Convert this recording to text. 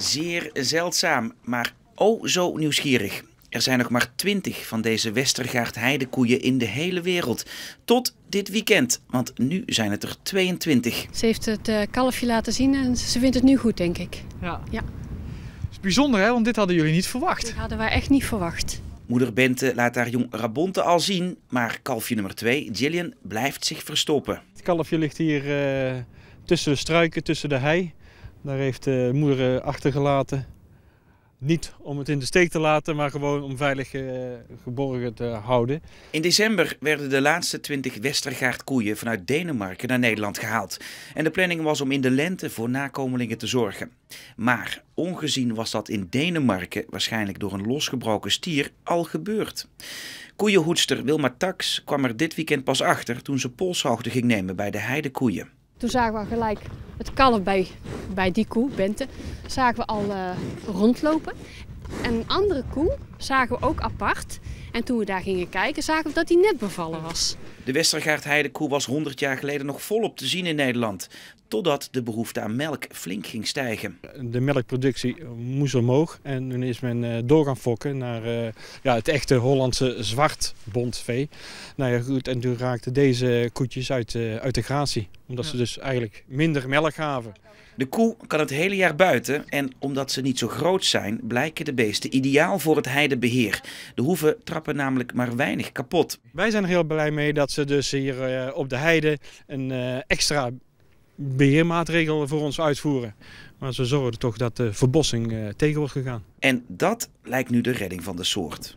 Zeer zeldzaam, maar oh zo nieuwsgierig. Er zijn nog maar twintig van deze Westergaard heidekoeien in de hele wereld. Tot dit weekend, want nu zijn het er 22. Ze heeft het eh, kalfje laten zien en ze vindt het nu goed, denk ik. Ja. ja. Het is bijzonder, hè? Want dit hadden jullie niet verwacht. Dit hadden wij echt niet verwacht. Moeder Bente laat haar jong Rabonte al zien, maar kalfje nummer 2, Jillian, blijft zich verstoppen. Het kalfje ligt hier eh, tussen de struiken, tussen de hei. Daar heeft de moeder eh, achtergelaten. Niet om het in de steek te laten, maar gewoon om veilig eh, geborgen te houden. In december werden de laatste 20 Westergaard koeien vanuit Denemarken naar Nederland gehaald. En de planning was om in de lente voor nakomelingen te zorgen. Maar ongezien was dat in Denemarken, waarschijnlijk door een losgebroken stier, al gebeurd. Koeienhoedster Wilma Tax kwam er dit weekend pas achter toen ze polshoogte ging nemen bij de heidekoeien. Toen zagen we gelijk het kalf bij, bij die koe, Bente, zagen we al eh, rondlopen. En een andere koe zagen we ook apart. En toen we daar gingen kijken, zagen we dat die net bevallen was. De Westergaard heidekoe was 100 jaar geleden nog volop te zien in Nederland. Totdat de behoefte aan melk flink ging stijgen. De melkproductie moest omhoog en toen is men eh, door gaan fokken naar eh, ja, het echte Hollandse zwart bontvee. Nou ja, goed, en toen raakten deze koetjes uit, eh, uit de gratie, omdat ze dus eigenlijk minder melk gaven. De koe kan het hele jaar buiten en omdat ze niet zo groot zijn, blijken de beesten ideaal voor het heidebeheer. De hoeven trappen namelijk maar weinig kapot. Wij zijn er heel blij mee dat ze dus hier eh, op de heide een eh, extra beheermaatregel voor ons uitvoeren. Maar ze zorgen toch dat de verbossing eh, tegen wordt gegaan. En dat lijkt nu de redding van de soort.